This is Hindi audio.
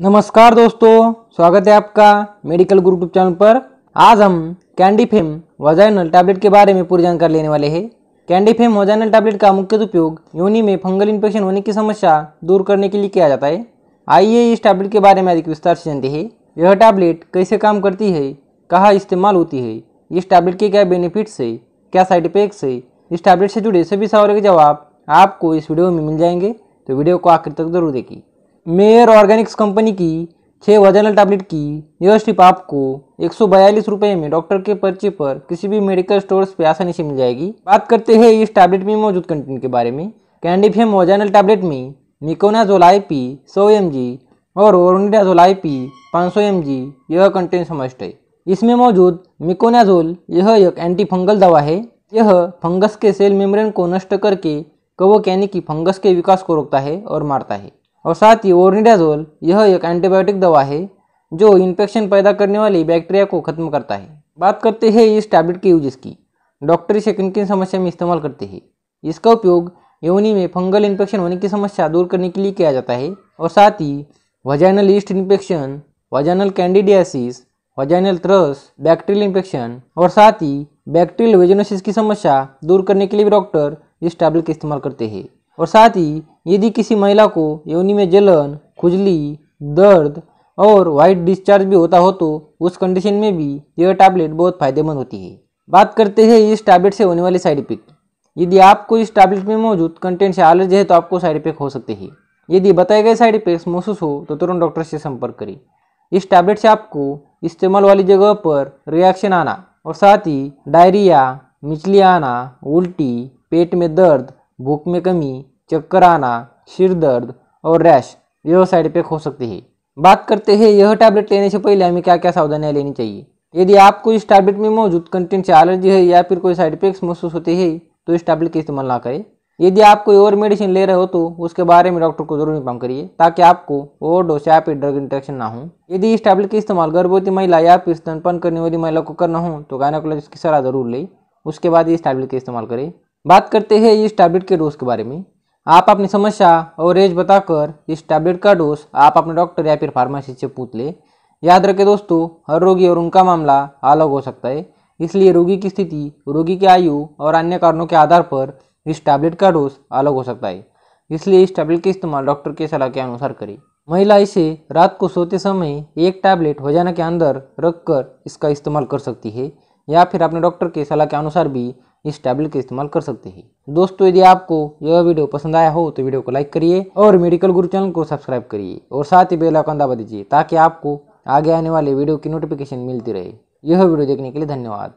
नमस्कार दोस्तों स्वागत है आपका मेडिकल ग्रुप यूट्यूब चैनल पर आज हम कैंडी फेम वजाइनल टैबलेट के बारे में पूरी जानकारी लेने वाले हैं कैंडी फेम वजाइनल टैबलेट का मुख्य उपयोग योनि में फंगल इन्फेक्शन होने की समस्या दूर करने के लिए किया जाता है आइए इस टैबलेट के बारे में अधिक विस्तार से जानते हैं यह टैबलेट कैसे काम करती है कहाँ इस्तेमाल होती है इस टैबलेट के क्या बेनिफिट्स है क्या साइड इफेक्ट्स है इस टैबलेट से जुड़े सभी सवालों के जवाब आपको इस वीडियो में मिल जाएंगे तो वीडियो को आखिर तक जरूर देखिए मेयर ऑर्गेनिक्स कंपनी की छः वजनल टैबलेट की यह स्ट्रिप आपको एक सौ रुपये में डॉक्टर के पर्चे पर किसी भी मेडिकल स्टोर पर आसानी से मिल जाएगी बात करते हैं इस टैबलेट में मौजूद कंटेंट के बारे में कैंडिफियम वजनल टैबलेट में निकोनाजोल आई पी सौ एम जी और ओरनिडाजोल आई पी पाँच सौ एम जी यह कंटेंट समस्ट है इसमें मौजूद मिकोनाजोल यह एक एंटी फंगल दवा है यह फंगस के सेल मेम्ब्रेन को नष्ट करके कवक यानी कि फंगस के विकास को रोकता है और मारता है और साथ ही ओर्निडाजोल यह एक एंटीबायोटिक दवा है जो इन्फेक्शन पैदा करने वाली बैक्टीरिया को ख़त्म करता है बात करते हैं इस टैबलेट के यूजेस की डॉक्टर इसे किन किन समस्या में इस्तेमाल करते हैं इसका उपयोग यौनी में फंगल इन्फेक्शन होने की समस्या दूर करने के लिए किया जाता है और साथ ही vaginal yeast infection vaginal candidiasis vaginal thrush bacterial infection और साथ ही बैक्टीरियल वेजनोसिस की समस्या दूर करने के लिए भी डॉक्टर इस टैबलेट का इस्तेमाल करते हैं और साथ ही यदि किसी महिला को योनि में जलन खुजली दर्द और वाइट डिस्चार्ज भी होता हो तो उस कंडीशन में भी यह टैबलेट बहुत फायदेमंद होती है बात करते हैं इस टैबलेट से होने वाले साइड इफेक्ट यदि आपको इस टैबलेट में मौजूद कंटेंट से एलर्जी है तो आपको साइड इफेक्ट हो सकते हैं यदि बताए गए साइड इफेक्ट्स महसूस हो तो तुरंत डॉक्टर से संपर्क करें इस टैबलेट से आपको इस्तेमाल वाली जगह पर रिएक्शन आना और साथ ही डायरिया मिचली आना उल्टी पेट में दर्द भूख में कमी चक्कर आना सिर दर्द और रैश यह साइड इफेक्ट हो सकते हैं बात करते हैं यह टैबलेट लेने से पहले हमें क्या क्या सावधानियाँ लेनी चाहिए यदि आपको इस टैबलेट में मौजूद कंटेंट से एलर्जी है या फिर कोई साइड इफेक्ट्स महसूस होते हैं तो इस टैबलेट का इस्तेमाल ना करें यदि आप कोई और मेडिसिन ले रहे हो तो उसके बारे में डॉक्टर को जरूर इन्फॉर्म करिए ताकि आपको ओवर डोज या फिर ड्रग इंट्रैक्शन ना हो यदि इस टैबलेट का इस्तेमाल गर्भवती महिला या फिर स्तनपान करने वाली महिला को करना हो तो गायनाकोलॉजिस्ट की सलाह जरूर लें उसके बाद इस टैबलेट का इस्तेमाल करें बात करते हैं इस टैबलेट के डोज के बारे में आप अपनी समस्या और एज बताकर इस टैबलेट का डोज आप अपने डॉक्टर या फिर फार्मेसी से पूछ ले याद रखें दोस्तों हर रोगी और उनका मामला अलग हो सकता है इसलिए रोगी की स्थिति रोगी की आयु और अन्य कारणों के आधार पर इस टैबलेट का डोज अलग हो सकता है इसलिए इस टैबलेट का इस्तेमाल डॉक्टर के सलाह के अनुसार करें महिला इसे रात को सोते समय एक टैबलेट हो जाने के अंदर रख कर इसका इस्तेमाल कर सकती है या फिर अपने डॉक्टर के सलाह के अनुसार भी इस टैबलेट का इस्तेमाल कर सकते हैं दोस्तों यदि आपको यह वीडियो पसंद आया हो तो वीडियो को लाइक करिए और मेडिकल गुरु चैनल को सब्सक्राइब करिए और साथ ही बेल आइकन दबा दीजिए ताकि आपको आगे आने वाले वीडियो की नोटिफिकेशन मिलती रहे यह वीडियो देखने के लिए धन्यवाद